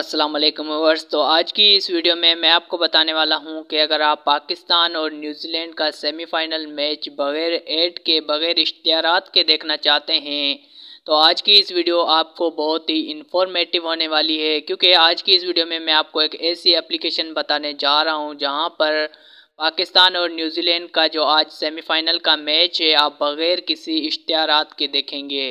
अस्सलाम वालेकुम वर्स तो आज की इस वीडियो में मैं आपको बताने वाला हूं कि अगर आप पाकिस्तान और न्यूजीलैंड का सेमीफाइनल मैच बगैर एड के बगैर इश्तारात के देखना चाहते हैं तो आज की इस वीडियो आपको बहुत ही इन्फॉर्मेटिव होने वाली है क्योंकि आज की इस वीडियो में मैं आपको एक ऐसी एप्लीकेशन बताने जा रहा हूँ जहाँ पर पाकिस्तान और न्यूजीलैंड का जो आज सेमीफाइनल का मैच है आप बग़ैर किसी इश्तारात के देखेंगे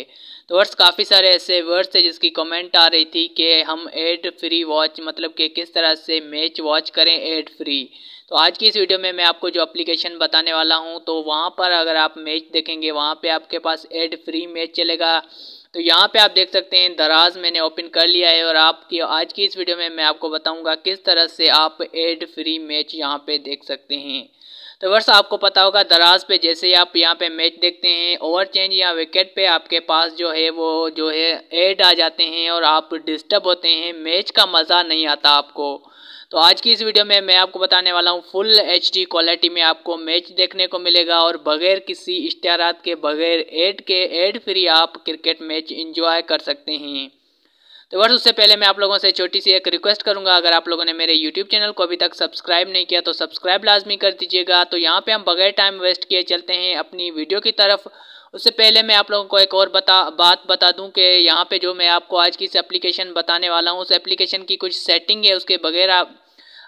तो वर्ड्स काफ़ी सारे ऐसे वर्ड्स है जिसकी कमेंट आ रही थी कि हम एड फ्री वॉच मतलब कि किस तरह से मैच वॉच करें एड फ्री तो आज की इस वीडियो में मैं आपको जो एप्लीकेशन बताने वाला हूं तो वहां पर अगर आप मैच देखेंगे वहां पे आपके पास एड फ्री मैच चलेगा तो यहाँ पे आप देख सकते हैं दराज मैंने ओपन कर लिया है और आपकी आज की इस वीडियो में मैं आपको बताऊँगा किस तरह से आप एड फ्री मैच यहाँ पे देख सकते हैं तो वर्ष आपको पता होगा दराज पे जैसे आप यहाँ पे मैच देखते हैं ओवर चेंज या विकेट पे आपके पास जो है वो जो है एड आ जाते हैं और आप डिस्टर्ब होते हैं मैच का मज़ा नहीं आता आपको तो आज की इस वीडियो में मैं आपको बताने वाला हूँ फुल एच क्वालिटी में आपको मैच देखने को मिलेगा और बगैर किसी इश्तारात के बगैर एड के एड फ्री आप क्रिकेट मैच इंजॉय कर सकते हैं तो बस उससे पहले मैं आप लोगों से छोटी सी एक रिक्वेस्ट करूंगा अगर आप लोगों ने मेरे यूट्यूब चैनल को अभी तक सब्सक्राइब नहीं किया तो सब्सक्राइब लाजमी कर दीजिएगा तो यहाँ पे हम बगैर टाइम वेस्ट किए चलते हैं अपनी वीडियो की तरफ उससे पहले मैं आप लोगों को एक और बता बात बता दूं कि यहाँ पे जो मैं आपको आज की इस एप्लीकेशन बताने वाला हूँ उस एप्लीकेशन की कुछ सेटिंग है उसके बगैर आप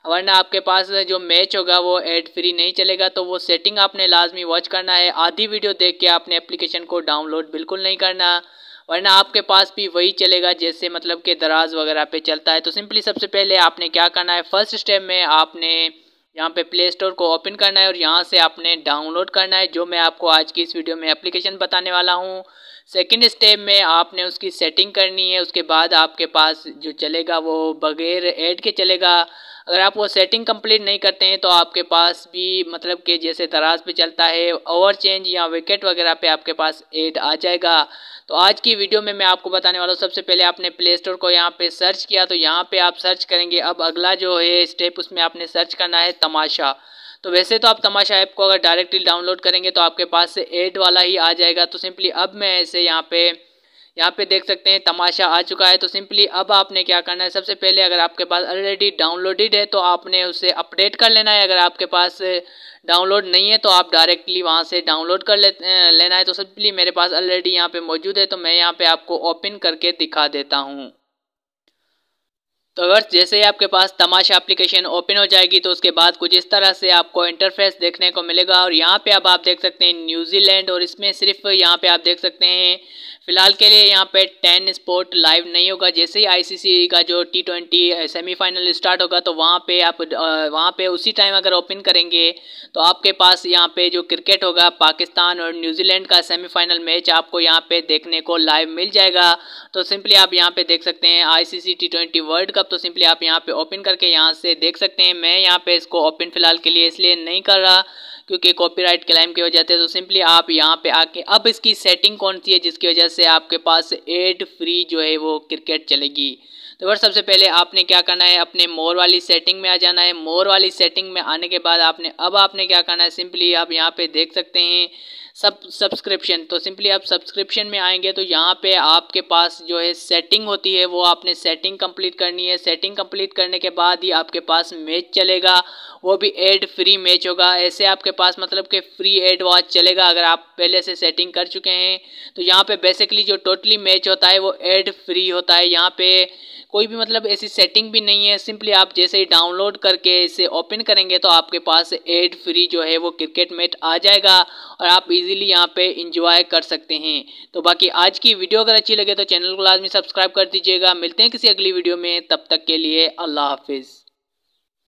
वरना आपके पास जो मैच होगा वो एड फ्री नहीं चलेगा तो वो सेटिंग आपने लाजमी वॉच करना है आधी वीडियो देख के आपने एप्लीकेशन को डाउनलोड बिल्कुल नहीं करना वरना आपके पास भी वही चलेगा जैसे मतलब कि दराज वगैरह पे चलता है तो सिंपली सबसे पहले आपने क्या करना है फर्स्ट स्टेप में आपने यहाँ पे प्ले स्टोर को ओपन करना है और यहाँ से आपने डाउनलोड करना है जो मैं आपको आज की इस वीडियो में एप्लीकेशन बताने वाला हूँ सेकंड स्टेप में आपने उसकी सेटिंग करनी है उसके बाद आपके पास जो चलेगा वो बगैर ऐड के चलेगा अगर आप वो सेटिंग कंप्लीट नहीं करते हैं तो आपके पास भी मतलब कि जैसे दराज पे चलता है ओवर चेंज या विकेट वगैरह पे आपके पास एड आ जाएगा तो आज की वीडियो में मैं आपको बताने वाला हूँ सबसे पहले आपने प्ले स्टोर को यहाँ पे सर्च किया तो यहाँ पे आप सर्च करेंगे अब अगला जो है स्टेप उसमें आपने सर्च करना है तमाशा तो वैसे तो आप तमाशा ऐप को अगर डायरेक्टली डाउनलोड करेंगे तो आपके पास से एड वाला ही आ जाएगा तो सिंपली अब मैं ऐसे यहाँ पे यहाँ पे देख सकते हैं तमाशा आ चुका है तो सिंपली अब आपने क्या करना है सबसे पहले अगर आपके पास ऑलरेडी डाउनलोडेड है तो आपने उसे अपडेट कर लेना है अगर आपके पास डाउनलोड नहीं है तो आप डायरेक्टली वहाँ से डाउनलोड कर ले, लेना है तो सिंपली मेरे पास ऑलरेडी यहाँ पे मौजूद है तो मैं यहाँ पे आपको ओपन करके दिखा देता हूँ तो अगर जैसे ही आपके पास तमाशा एप्लीकेशन ओपन हो जाएगी तो उसके बाद कुछ इस तरह से आपको इंटरफेस देखने को मिलेगा और यहाँ पे अब आप देख सकते हैं न्यूजीलैंड और इसमें सिर्फ यहाँ पे आप देख सकते हैं फिलहाल के लिए यहाँ पे टेन स्पोर्ट लाइव नहीं होगा जैसे ही आईसीसी का जो टी ट्वेंटी सेमीफाइनल स्टार्ट होगा तो वहाँ पे आप वहाँ पे उसी टाइम अगर ओपन करेंगे तो आपके पास यहाँ पे जो क्रिकेट होगा पाकिस्तान और न्यूजीलैंड का सेमीफाइनल मैच आपको यहाँ पे देखने को लाइव मिल जाएगा तो सिंपली आप यहाँ पे देख सकते हैं I C world cup laptop तो सिंपली आप यहाँ पे ओपन करके यहाँ से देख सकते हैं मैं यहाँ पे इसको ओपन फिलहाल के लिए इसलिए नहीं कर रहा क्योंकि कॉपीराइट क्लेम की वजह से तो सिंपली आप यहाँ पे आके अब इसकी सेटिंग कौन सी है जिसकी वजह से आपके पास एड फ्री जो है वो क्रिकेट चलेगी तो बस सबसे पहले आपने क्या करना है अपने मोर वाली सेटिंग में आ जाना है मोर वाली सेटिंग में आने के बाद आपने अब आपने क्या करना है सिंपली आप यहाँ पे देख सकते हैं सब सब्सक्रिप्शन तो सिंपली आप सब्सक्रिप्शन में आएंगे तो यहाँ पे आपके पास जो है सेटिंग होती है वो आपने सेटिंग कंप्लीट करनी है सेटिंग कंप्लीट करने के बाद ही आपके पास मैच चलेगा वो भी एड फ्री मैच होगा ऐसे आपके पास मतलब कि फ्री एड वॉच चलेगा अगर आप पहले से सेटिंग कर चुके हैं तो यहाँ पे बेसिकली जो टोटली मैच होता है वो एड फ्री होता है यहाँ पे कोई भी मतलब ऐसी सेटिंग भी नहीं है सिंपली आप जैसे ही डाउनलोड करके इसे ओपन करेंगे तो आपके पास एड फ्री जो है वो क्रिकेट मैच आ जाएगा और आप इजीली यहाँ पे इंजॉय कर सकते हैं तो बाकी आज की वीडियो अगर अच्छी लगे तो चैनल को लाजमी सब्सक्राइब कर दीजिएगा मिलते हैं किसी अगली वीडियो में तब तक के लिए अल्लाह हाफिज़